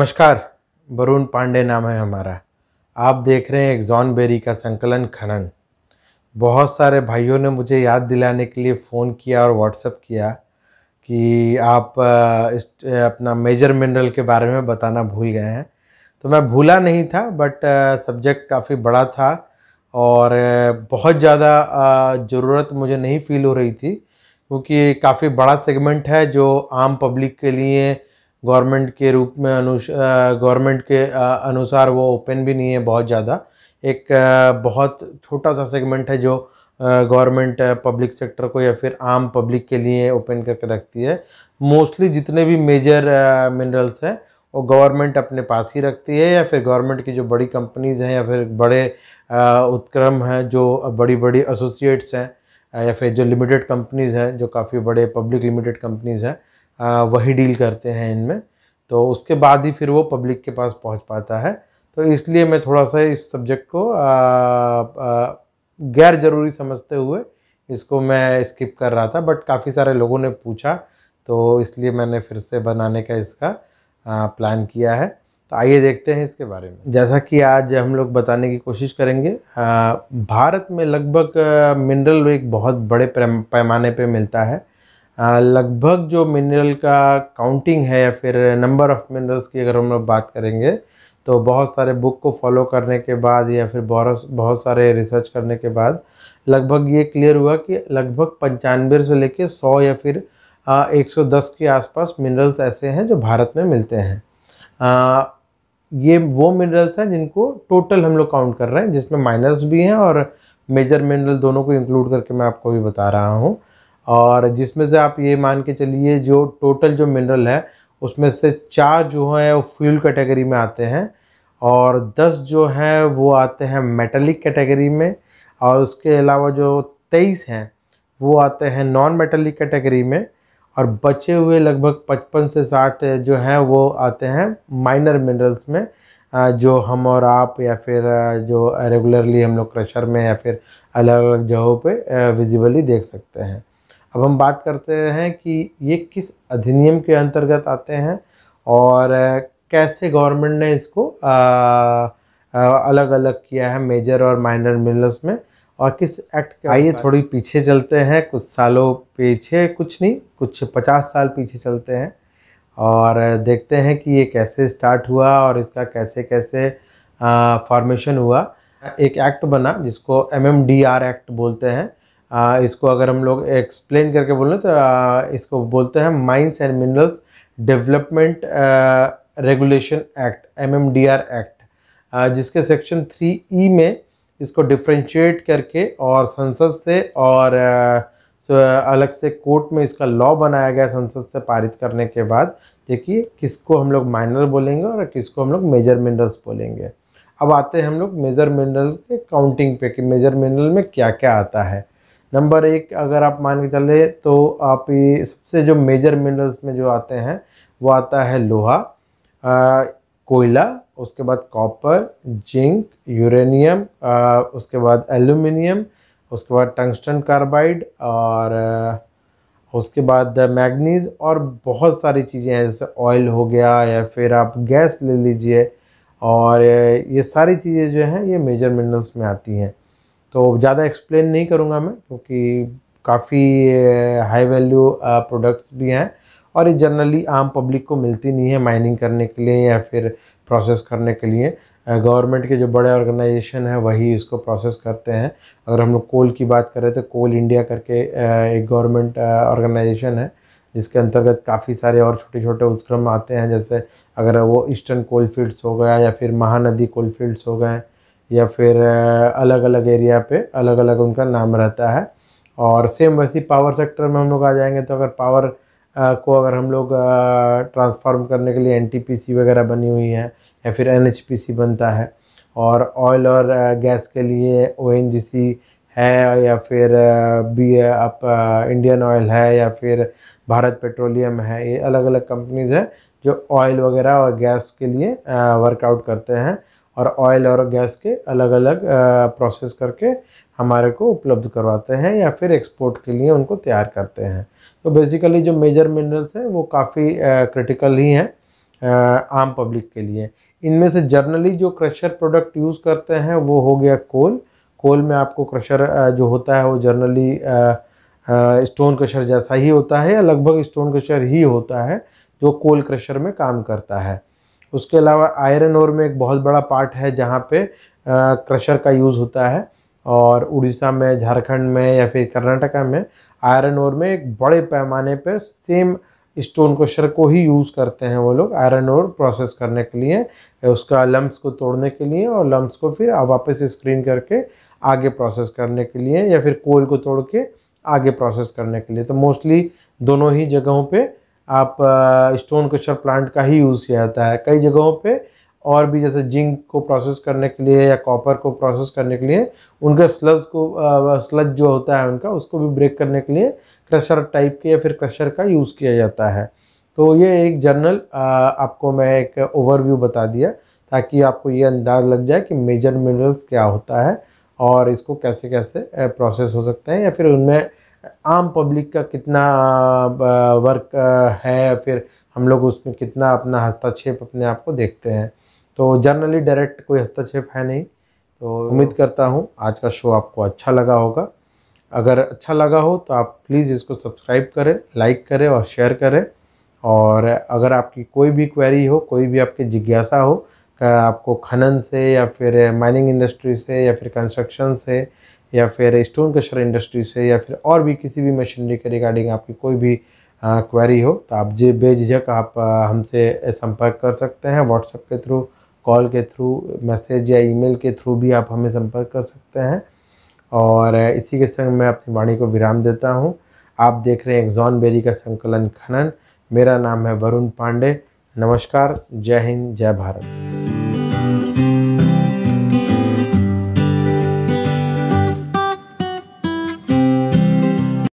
नमस्कार वरुण पांडे नाम है हमारा आप देख रहे हैं एग्जॉन बेरी का संकलन खनन बहुत सारे भाइयों ने मुझे याद दिलाने के लिए फ़ोन किया और व्हाट्सअप किया कि आप इस अपना मेजर मिनरल के बारे में बताना भूल गए हैं तो मैं भूला नहीं था बट सब्जेक्ट काफ़ी बड़ा था और बहुत ज़्यादा ज़रूरत मुझे नहीं फील हो रही थी क्योंकि काफ़ी बड़ा सेगमेंट है जो आम पब्लिक के लिए गवर्नमेंट के रूप में अनुस गवर्नमेंट के अनुसार वो ओपन भी नहीं है बहुत ज़्यादा एक बहुत छोटा सा सेगमेंट है जो गवर्नमेंट पब्लिक सेक्टर को या फिर आम पब्लिक के लिए ओपन करके रखती है मोस्टली जितने भी मेजर मिनरल्स हैं वो गवर्नमेंट अपने पास ही रखती है या फिर गवर्नमेंट की जो बड़ी कंपनीज़ हैं या फिर बड़े उत्क्रम हैं जो बड़ी बड़ी एसोसिएट्स हैं या फिर जो लिमिटेड कंपनीज़ हैं जो काफ़ी बड़े पब्लिक लिमिटेड कंपनीज़ हैं वही डील करते हैं इनमें तो उसके बाद ही फिर वो पब्लिक के पास पहुंच पाता है तो इसलिए मैं थोड़ा सा इस सब्जेक्ट को गैर ज़रूरी समझते हुए इसको मैं स्किप कर रहा था बट काफ़ी सारे लोगों ने पूछा तो इसलिए मैंने फिर से बनाने का इसका प्लान किया है तो आइए देखते हैं इसके बारे में जैसा कि आज हम लोग बताने की कोशिश करेंगे भारत में लगभग मिनरल एक बहुत बड़े पैमाने पर मिलता है लगभग जो मिनरल का काउंटिंग है या फिर नंबर ऑफ मिनरल्स की अगर हम लोग बात करेंगे तो बहुत सारे बुक को फॉलो करने के बाद या फिर बहुत बहुत सारे रिसर्च करने के बाद लगभग ये क्लियर हुआ कि लगभग पंचानवे से लेके सौ या फिर एक सौ दस के आसपास मिनरल्स ऐसे हैं जो भारत में मिलते हैं आ, ये वो मिनरल्स हैं जिनको टोटल हम लोग काउंट कर रहे हैं जिसमें माइनर्स भी हैं और मेजर मिनरल दोनों को इंक्लूड करके मैं आपको भी बता रहा हूँ और जिसमें से आप ये मान के चलिए जो टोटल जो मिनरल है उसमें से चार जो है वो फ्यूल कैटेगरी में आते हैं और दस जो हैं वो आते हैं मेटलिक कैटेगरी में और उसके अलावा जो तेईस हैं वो आते हैं नॉन मेटलिक कैटेगरी में और बचे हुए लगभग पचपन से साठ जो हैं वो आते हैं माइनर मिनरल्स में जो हम और आप या फिर जो रेगुलरली हम लोग क्रशर में या फिर अलग अलग जगहों पे विजिबली देख सकते हैं अब हम बात करते हैं कि ये किस अधिनियम के अंतर्गत आते हैं और कैसे गवर्नमेंट ने इसको आ, आ, अलग अलग किया है मेजर और माइनर मिनरल्स में और किस एक्ट के आइए थोड़ी पीछे चलते हैं कुछ सालों पीछे कुछ नहीं कुछ पचास साल पीछे चलते हैं और देखते हैं कि ये कैसे स्टार्ट हुआ और इसका कैसे कैसे फॉर्मेशन हुआ एक एक्ट बना जिसको M M D R act बोलते हैं आ, इसको अगर हम लोग एक्सप्लेन करके बोलें तो आ, इसको बोलते हैं mines and minerals development regulation act MMDR act जिसके सेक्शन थ्री ई में इसको डिफ्रेंशिएट करके और संसद से और आ, तो अलग से कोर्ट में इसका लॉ बनाया गया संसद से पारित करने के बाद देखिए किसको हम लोग माइनर बोलेंगे और किसको हम लोग मेजर मिनरल्स बोलेंगे अब आते हैं हम लोग मेजर मिनरल के काउंटिंग पे कि मेजर मिनरल में क्या क्या आता है नंबर एक अगर आप मान के चले तो आप ये सबसे जो मेजर मिनरल्स में जो आते हैं वो आता है लोहा कोयला उसके बाद कॉपर जिंक यूरेनियम उसके बाद एल्यूमिनियम उसके बाद टंगस्टन कार्बाइड और आ, उसके बाद मैगनीज और बहुत सारी चीज़ें हैं जैसे ऑयल हो गया या फिर आप गैस ले लीजिए और ये सारी चीज़ें जो हैं ये मेजर मिनरल्स में आती हैं तो ज़्यादा एक्सप्लेन नहीं करूँगा मैं क्योंकि काफ़ी हाई वैल्यू प्रोडक्ट्स भी हैं और ये जनरली आम पब्लिक को मिलती नहीं है माइनिंग करने के लिए या फिर प्रोसेस करने के लिए गवर्नमेंट के जो बड़े ऑर्गेनाइजेशन हैं वही इसको प्रोसेस करते हैं अगर हम लोग कोल की बात करें तो कोल इंडिया करके एक गवर्नमेंट ऑर्गेनाइजेशन है जिसके अंतर्गत काफ़ी सारे और छोटे छोटे उपक्रम आते हैं जैसे अगर वो ईस्टर्न कोल फील्ड्स हो गया या फिर महानदी कोल फील्ड्स हो गए या फिर अलग अलग एरिया पे अलग अलग उनका नाम रहता है और सेम वैसे पावर सेक्टर में हम लोग आ जाएंगे तो अगर पावर को अगर हम लोग ट्रांसफार्म करने के लिए एन वगैरह बनी हुई है या फिर एन बनता है और ऑयल और गैस के लिए ओ है या फिर बी आप इंडियन ऑयल है या फिर भारत पेट्रोलियम है ये अलग अलग कंपनीज़ है जो ऑयल वगैरह और गैस के लिए वर्कआउट करते हैं और ऑयल और गैस के अलग अलग प्रोसेस करके हमारे को उपलब्ध करवाते हैं या फिर एक्सपोर्ट के लिए उनको तैयार करते हैं तो बेसिकली जो मेजर मिनरल्स हैं वो काफ़ी क्रिटिकल ही हैं आम पब्लिक के लिए इनमें से जर्नली जो क्रशर प्रोडक्ट यूज़ करते हैं वो हो गया कोल कोल में आपको क्रशर जो होता है वो जर्नली स्टोन क्रशर जैसा ही होता है या लगभग स्टोन क्रशर ही होता है जो कोल क्रशर में काम करता है उसके अलावा आयरन और में एक बहुत बड़ा पार्ट है जहाँ पे क्रशर का यूज़ होता है और उड़ीसा में झारखंड में या फिर कर्नाटका में आयरन और में एक बड़े पैमाने पर सेम स्टोन क्रशर को ही यूज़ करते हैं वो लोग आयरन और प्रोसेस करने के लिए उसका लम्ब्स को तोड़ने के लिए और लम्ब्स को फिर वापस स्क्रीन करके आगे प्रोसेस करने के लिए या फिर कोयल को तोड़ के आगे प्रोसेस करने के लिए तो मोस्टली दोनों ही जगहों पर आप स्टोन क्रशर प्लांट का ही यूज़ किया जाता है कई जगहों पे और भी जैसे जिंक को प्रोसेस करने के लिए या कॉपर को प्रोसेस करने के लिए उनके स्लज को स्लज जो होता है उनका उसको भी ब्रेक करने के लिए क्रशर टाइप के या फिर क्रशर का यूज़ किया जाता है तो ये एक जर्नल आपको मैं एक ओवरव्यू बता दिया ताकि आपको ये अंदाज़ लग जाए कि मेजर मिनरल्स क्या होता है और इसको कैसे कैसे प्रोसेस हो सकते हैं या फिर उनमें आम पब्लिक का कितना वर्क है फिर हम लोग उसमें कितना अपना हस्तक्षेप अपने आप को देखते हैं तो जनरली डायरेक्ट कोई हस्तक्षेप है नहीं तो उम्मीद करता हूँ आज का शो आपको अच्छा लगा होगा अगर अच्छा लगा हो तो आप प्लीज़ इसको सब्सक्राइब करें लाइक करें और शेयर करें और अगर आपकी कोई भी क्वेरी हो कोई भी आपकी जिज्ञासा हो आपको खनन से या फिर माइनिंग इंडस्ट्री से या फिर कंस्ट्रक्शन से या फिर स्टोन कशर इंडस्ट्री से या फिर और भी किसी भी मशीनरी के रिगार्डिंग आपकी कोई भी क्वेरी हो तो आप जे बेझिझक आप हमसे संपर्क कर सकते हैं व्हाट्सएप के थ्रू कॉल के थ्रू मैसेज या ईमेल के थ्रू भी आप हमें संपर्क कर सकते हैं और इसी के संग मैं अपनी वाणी को विराम देता हूँ आप देख रहे हैं एक्जॉन बेरी का संकलन खनन मेरा नाम है वरुण पांडे नमस्कार जय हिंद जय भारत